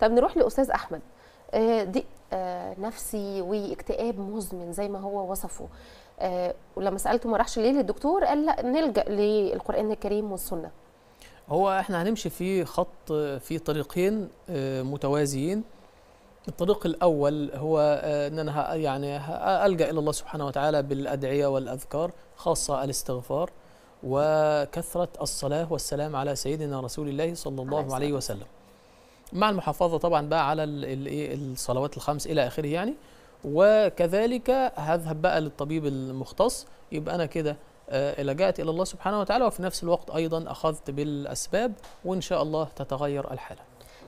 طب نروح لاستاذ احمد ضيق آه، آه، نفسي واكتئاب مزمن زي ما هو وصفه آه، ولما سالته ما راحش ليه للدكتور قال لا نلجا للقران الكريم والسنه هو احنا هنمشي في خط في طريقين متوازيين الطريق الاول هو ان انا يعني الجا الى الله سبحانه وتعالى بالادعيه والاذكار خاصه الاستغفار وكثره الصلاه والسلام على سيدنا رسول الله صلى الله عليه وسلم مع المحافظه طبعا بقى على إيه، الصلوات الخمس الى اخره يعني وكذلك هذهب بقى للطبيب المختص يبقى انا كده آه، لجأت الى الله سبحانه وتعالى وفي نفس الوقت ايضا اخذت بالاسباب وان شاء الله تتغير الحاله